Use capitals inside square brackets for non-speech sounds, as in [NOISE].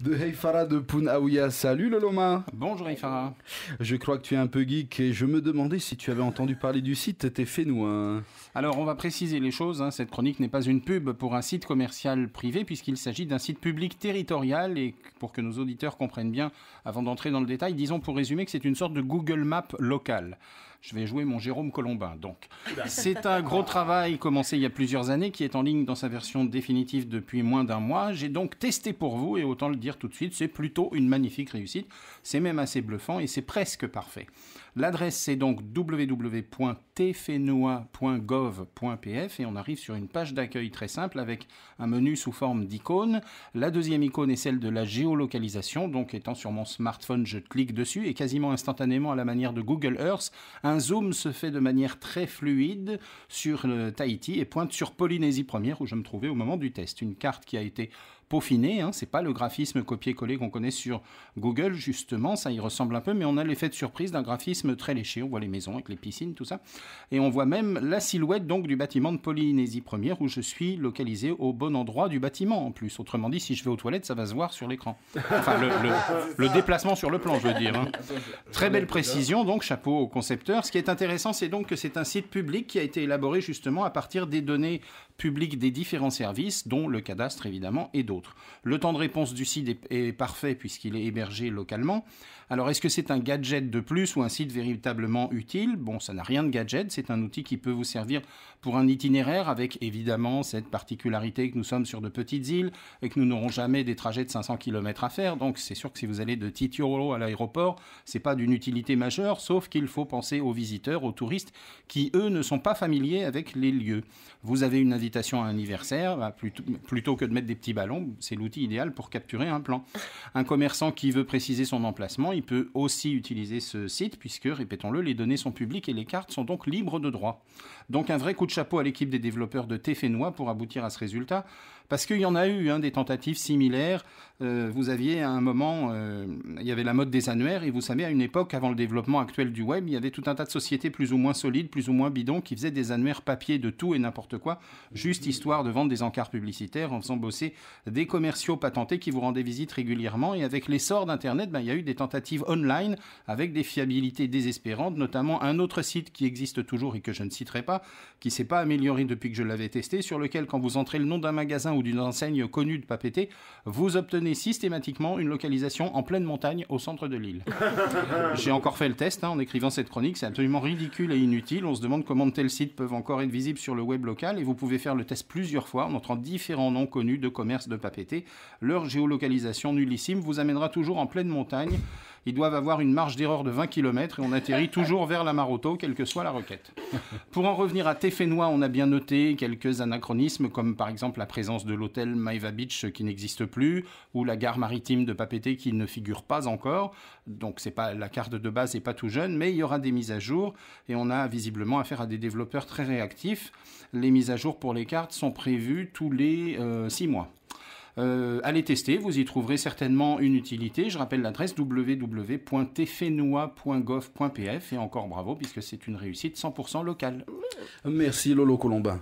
de Heifara de Punaouya. Salut Loloma Bonjour Heifara Je crois que tu es un peu geek et je me demandais si tu avais entendu parler du site, t'es fait hein. Alors on va préciser les choses, hein. cette chronique n'est pas une pub pour un site commercial privé puisqu'il s'agit d'un site public territorial et pour que nos auditeurs comprennent bien, avant d'entrer dans le détail, disons pour résumer que c'est une sorte de Google Map local. Je vais jouer mon Jérôme Colombin. Donc, c'est un gros travail commencé il y a plusieurs années qui est en ligne dans sa version définitive depuis moins d'un mois. J'ai donc testé pour vous et autant le dire tout de suite, c'est plutôt une magnifique réussite. C'est même assez bluffant et c'est presque parfait. L'adresse c'est donc www.tfenoa.gov.pf et on arrive sur une page d'accueil très simple avec un menu sous forme d'icônes. La deuxième icône est celle de la géolocalisation, donc étant sur mon smartphone, je clique dessus et quasiment instantanément à la manière de Google Earth, un zoom se fait de manière très fluide sur Tahiti et pointe sur Polynésie première où je me trouvais au moment du test. Une carte qui a été ce Hein. C'est pas le graphisme copier collé qu'on connaît sur Google, justement. Ça y ressemble un peu, mais on a l'effet de surprise d'un graphisme très léché. On voit les maisons avec les piscines, tout ça. Et on voit même la silhouette donc du bâtiment de Polynésie première où je suis localisé au bon endroit du bâtiment en plus. Autrement dit, si je vais aux toilettes, ça va se voir sur l'écran. Enfin, le, [LAUGHS] déplacement sur le plan, je veux dire. Hein. Très belle précision, donc chapeau au concepteur. Ce qui est intéressant, c'est donc que c'est un site public qui a été élaboré justement à partir des données public des différents services, dont le cadastre évidemment et d'autres. Le temps de réponse du site est, parfait puisqu'il est hébergé localement. Alors est-ce que c'est un gadget de plus ou un site véritablement utile Bon, ça n'a rien de gadget, c'est un outil qui peut vous servir pour un itinéraire avec évidemment cette particularité que nous sommes sur de petites îles et que nous n'aurons jamais des trajets de 500 km à faire. Donc c'est sûr que si vous allez de Titioro à l'aéroport, c'est pas d'une utilité majeure, sauf qu'il faut penser aux visiteurs, aux touristes qui eux ne sont pas familiers avec les lieux. Vous avez une invitation à un anniversaire, bah, plutôt, que de mettre des petits ballons, c'est l'outil idéal pour capturer un plan. [LAUGHS] Un commerçant qui veut préciser son emplacement, il peut aussi utiliser ce site, puisque, répétons-le, les données sont publiques et les cartes sont donc libres de droit. Donc un vrai coup de chapeau à l'équipe des développeurs de Téfénois pour aboutir à ce résultat, parce qu'il y en a eu hein, des tentatives similaires euh, vous aviez à un moment, euh, il y avait la mode des annuaires, et vous savez, à une époque, avant le développement actuel du web, il y avait tout un tas de sociétés plus ou moins solides, plus ou moins bidons, qui faisaient des annuaires papier de tout et n'importe quoi, juste histoire de vendre des encarts publicitaires en faisant bosser des commerciaux patentés qui vous rendaient visite régulièrement. Et avec l'essor d'Internet, ben, il y a eu des tentatives online avec des fiabilités désespérantes, notamment un autre site qui existe toujours et que je ne citerai pas, qui s'est pas amélioré depuis que je l'avais testé, sur lequel quand vous entrez le nom d'un magasin ou d'une enseigne connue de papeter, vous obtenez systématiquement une localisation en pleine montagne au centre de l'île. [LAUGHS] J'ai encore fait le test hein, en écrivant cette chronique, c'est absolument ridicule et inutile. On se demande comment de tels sites peuvent encore être visibles sur le web local et vous pouvez faire le test plusieurs fois en entrant différents noms connus de commerces de papeter. Leur géolocalisation nullissime vous amènera toujours en pleine montagne ils doivent avoir une marge d'erreur de 20 km et on atterrit toujours vers la Maroto, quelle que soit la requête. Pour en revenir à Téfénois, on a bien noté quelques anachronismes, comme par exemple la présence de l'hôtel Maïva Beach euh, qui n'existe plus, ou la gare maritime de Papété qui ne figure pas encore. Donc c'est pas la carte de base n'est pas tout jeune, mais il y aura des mises à jour et on a visiblement affaire à des développeurs très réactifs. Les mises à jour pour les cartes sont prévues tous les euh, six mois. Euh, allez tester, vous y trouverez certainement une utilité. Je rappelle l'adresse www.tefenoa.gov.pf et encore bravo puisque c'est une réussite 100% locale. Merci Lolo Colombin.